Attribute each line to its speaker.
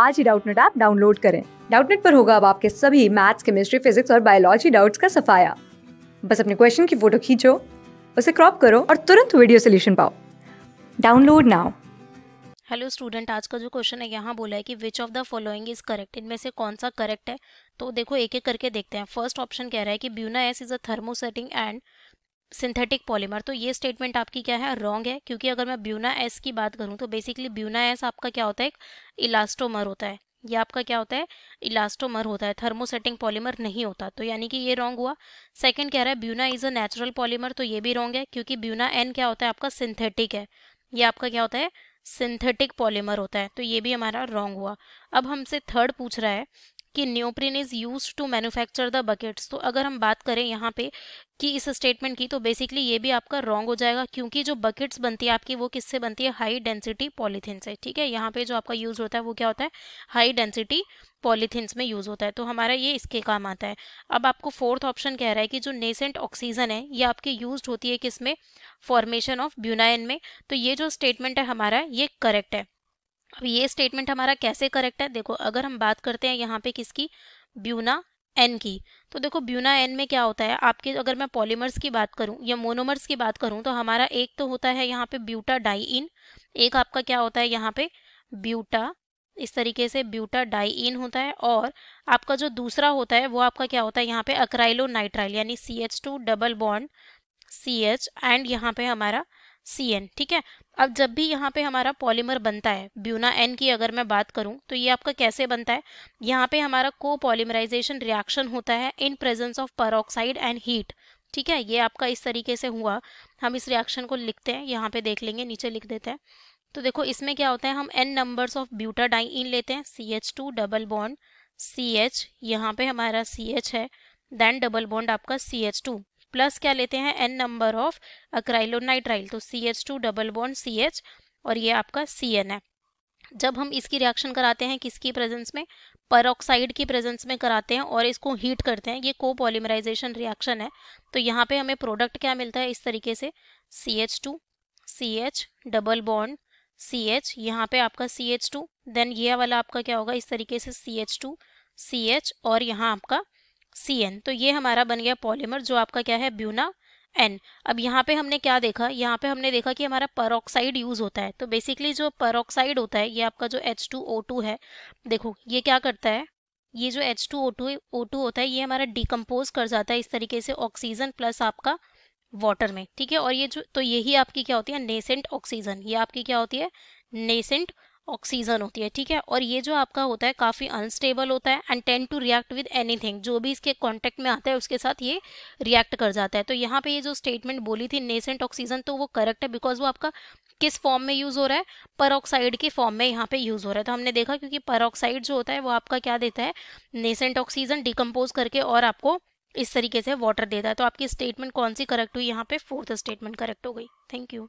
Speaker 1: आज ही Doubtnut app download करें डाउटनेट पर होगा अब आपके सभी मैथ्स केमिस्ट्री फिजिक्स और बायोलॉजी डाउट्स का सफाया बस अपने क्वेश्चन की फोटो खींचो उसे क्रॉप करो और तुरंत वीडियो सोल्यूशन पाओ डाउनलोड नाउ हेलो स्टूडेंट आज का जो क्वेश्चन है यहाँ बोला है कि which of the following is correct इनमें से कौन सा करेक्ट है तो देखो एक एक करके देखते हैं फर्स्ट ऑप्शन कह रहा है कि Buna S is a thermosetting and synthetic polymer तो ये स्टेटमेंट आपकी क्या है रॉन्ग है क्योंकि अगर मैं ब्यूना एस की बात करूँ तो बेसिकली ब्यूना एस आपका क्या होता है एक इलास्टोमर होता है ये आपका क्या होता है इलास्टोमर होता है थर्मोसेटिंग पॉलीमर नहीं होता तो यानी कि ये रॉन्ग हुआ सेकंड कह रहा है Buna is a natural polymer तो ये भी रॉन्ग है क्योंकि ब्यूना एन क्या होता है आपका सिंथेटिक है ये आपका क्या होता है सिंथेटिक पॉलीमर होता है तो ये भी हमारा रॉन्ग हुआ अब हमसे थर्ड पूछ रहा है कि neoprene is use to manufacture the buckets तो अगर हम बात करें यहाँ पे कि इस स्टेटमेंट की तो बेसिकली ये भी आपका रॉन्ग हो जाएगा क्योंकि जो बकेट्स बनती है आपकी वो किससे बनती है हाई डेंसिटी पॉलीथिन से ठीक है यहाँ पे जो आपका यूज होता है वो क्या होता है हाई डेंसिटी पॉलीथिन में यूज होता है तो हमारा ये इसके काम आता है अब आपको फोर्थ ऑप्शन कह रहा है कि जो नेसेंट ऑक्सीजन है ये आपकी यूज होती है किसमें फॉर्मेशन ऑफ ब्यूनाइन में तो ये जो स्टेटमेंट है हमारा ये करेक्ट है अब ये स्टेटमेंट हमारा कैसे करेक्ट है देखो अगर हम बात करते हैं यहाँ पे किसकी ब्यूना एन की तो देखो ब्यूना एन में क्या होता है आपके अगर मैं पॉलीमर्स की बात करूँ या मोनोमर्स की बात करूँ तो हमारा एक तो होता है यहाँ पे ब्यूटा डाई इन एक आपका क्या होता है यहाँ पे ब्यूटा इस तरीके से ब्यूटा डाई इन होता है और आपका जो दूसरा होता है वो आपका क्या होता है यहाँ पे अक्राइलो नाइट्राइल यानी C H two double bond C H and यहाँ पे हमारा सी एन ठीक है अब जब भी यहाँ पे हमारा पॉलीमर बनता है ब्यूना एन की अगर मैं बात करूँ तो ये आपका कैसे बनता है यहाँ पे हमारा को पॉलीमराइजेशन रिएक्शन होता है in presence of peroxide and heat ठीक है ये आपका इस तरीके से हुआ हम इस रिएक्शन को लिखते हैं यहाँ पे देख लेंगे नीचे लिख देते हैं तो देखो इसमें क्या होता है हम n numbers of butadiene लेते हैं C H two double bond C H यहाँ पे हमारा सी एच है देन डबल बॉन्ड आपका सी एच टू प्लस क्या लेते हैं एन नंबर ऑफ अक्राइलोनाइट्राइल तो C H two double bond C H और ये आपका सी एन है जब हम इसकी रिएक्शन कराते हैं किसकी प्रेजेंस में परऑक्साइड की प्रेजेंस में कराते हैं और इसको हीट करते हैं ये को पॉलीमराइजेशन रिएक्शन है तो यहाँ पे हमें प्रोडक्ट क्या मिलता है इस तरीके से C H two C H double bond C H यहाँ पे आपका सी एच टू देन ये वाला आपका क्या होगा इस तरीके से C H two C H और यहाँ आपका सी एन तो ये हमारा बन गया पॉलीमर जो आपका क्या है ब्यूना एन अब यहाँ पे हमने क्या देखा यहाँ पे हमने देखा कि हमारा परोक्साइड यूज़ होता है तो बेसिकली जो परऑक्साइड होता है ये आपका जो एच टू ओ टू है देखो ये क्या करता है ये जो H two O two O two होता है ये हमारा डिकम्पोज कर जाता है इस तरीके से ऑक्सीजन प्लस आपका वाटर में ठीक है और ये जो तो यही आपकी क्या होती है नेसेंट ऑक्सीजन ये आपकी क्या होती है नेसेंट ऑक्सीजन होती है ठीक है और ये जो आपका होता है काफ़ी अनस्टेबल होता है and tend to react with anything जो भी इसके कांटेक्ट में आता है उसके साथ ये रिएक्ट कर जाता है तो यहाँ पे ये जो स्टेटमेंट बोली थी नेसेंट ऑक्सीजन तो वो करेक्ट है बिकॉज वो आपका किस फॉर्म में यूज़ हो रहा है ऑक्साइड के फॉर्म में यहाँ पे यूज़ हो रहा है तो हमने देखा क्योंकि ऑक्साइड जो होता है वो आपका क्या देता है नेसेंट ऑक्सीजन डिकम्पोज करके और आपको इस तरीके से वाटर देता है तो आपकी स्टेटमेंट कौन सी करेक्ट हुई यहाँ पे फोर्थ स्टेटमेंट करेक्ट हो गई थैंक यू